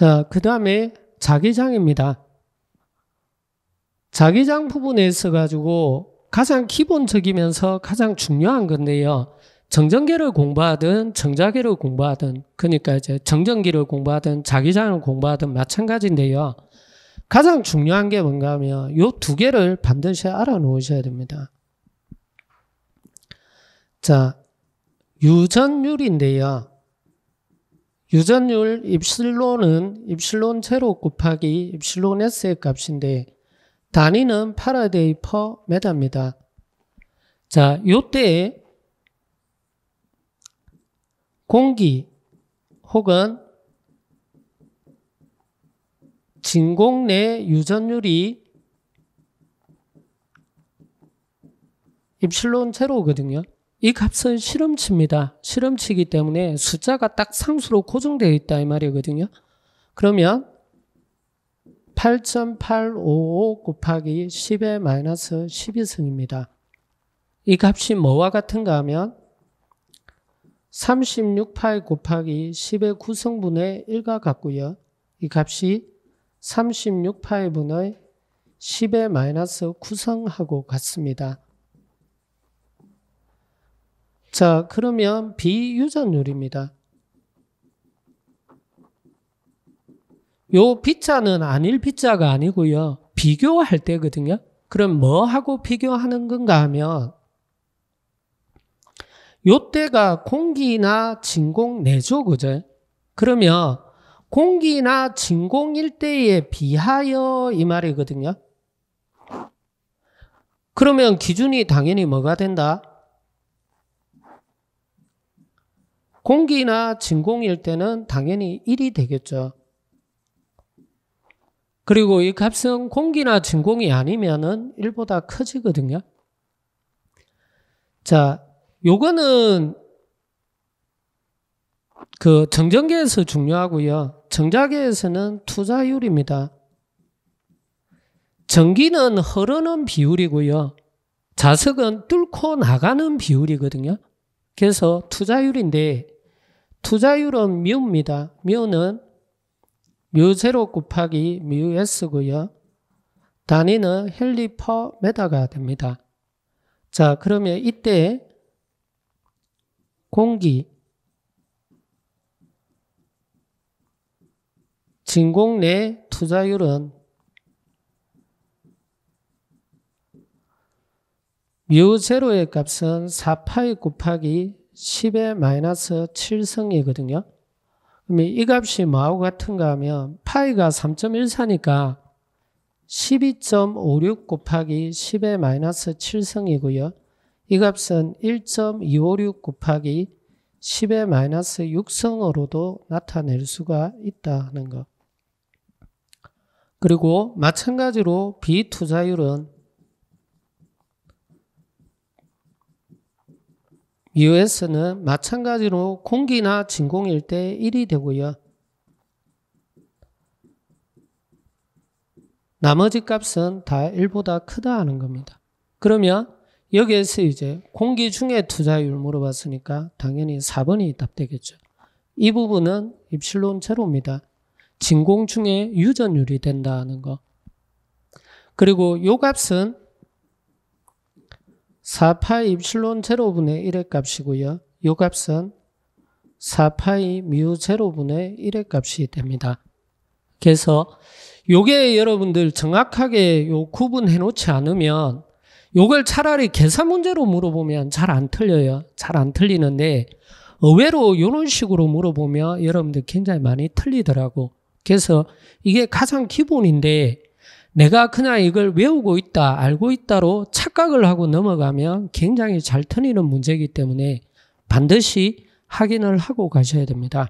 자, 그 다음에 자기장입니다. 자기장 부분에있어 가지고 가장 기본적이면서 가장 중요한 건데요. 정전계를 공부하든 정자계를 공부하든 그러니까 이제 정전기를 공부하든 자기장을 공부하든 마찬가지인데요. 가장 중요한 게 뭔가 하면 요 두 개를 반드시 알아 놓으셔야 됩니다. 자, 유전율인데요. 유전율 입실론은 입실론 제로 곱하기 입실론 s의 값인데 단위는 파라데이 퍼 메타입니다. 자, 요때 공기 혹은 진공 내 유전율이 입실론 제로거든요. 이 값은 실험치입니다. 실험치이기 때문에 숫자가 딱 상수로 고정되어 있다 이 말이거든요. 그러면 8.855 곱하기 10의 마이너스 12승입니다. 이 값이 뭐와 같은가 하면 36파이 곱하기 10의 9성분의 1과 같고요. 이 값이 36파이분의 10의 마이너스 9성하고 같습니다. 자, 그러면 비유전율입니다. 요 빗자는 안일 빗자가 아니고요. 비교할 때거든요. 그럼 뭐하고 비교하는 건가 하면 요때가 공기나 진공 내죠. 그죠? 그러면 공기나 진공일 때에 비하여 이 말이거든요. 그러면 기준이 당연히 뭐가 된다? 공기나 진공일 때는 당연히 1이 되겠죠. 그리고 이 값은 공기나 진공이 아니면은 1보다 커지거든요. 자, 요거는 그 정전계에서 중요하고요. 정자계에서는 투자율입니다. 전기는 흐르는 비율이고요. 자석은 뚫고 나가는 비율이거든요. 그래서 투자율인데 투자율은 뮤입니다. 뮤는 뮤제로 곱하기 뮤S고요. 단위는 헨리 퍼 메다가 됩니다. 자, 그러면 이때 공기, 진공 내 투자율은 뮤 제로의 값은 4파이 곱하기 10의 마이너스 7성이거든요 그럼 이 값이 뭐하고 같은가 하면 파이가 3.14니까 12.56 곱하기 10의 마이너스 7승이고요. 이 값은 1.256 곱하기 10의 마이너스 6승으로도 나타낼 수가 있다는 것. 그리고 마찬가지로 비투자율은 US는 마찬가지로 공기나 진공일 때 1이 되고요. 나머지 값은 다 1보다 크다 하는 겁니다. 그러면 여기에서 이제 공기 중에 투자율 물어봤으니까 당연히 4번이 답되겠죠. 이 부분은 입실론 제로입니다. 진공 중에 유전율이 된다는 거. 그리고 요 값은 4파이 입실론 제로분의 1의 값이고요. 요 값은 4파이 뮤 제로분의 1의 값이 됩니다. 그래서 요게 여러분들 정확하게 요 구분해 놓지 않으면 요걸 차라리 계산 문제로 물어보면 잘 안 틀려요. 잘 안 틀리는데 의외로 요런 식으로 물어보면 여러분들 굉장히 많이 틀리더라고. 그래서 이게 가장 기본인데 내가 그냥 이걸 외우고 있다, 알고 있다로 착각을 하고 넘어가면 굉장히 잘터리는 문제이기 때문에 반드시 확인을 하고 가셔야 됩니다.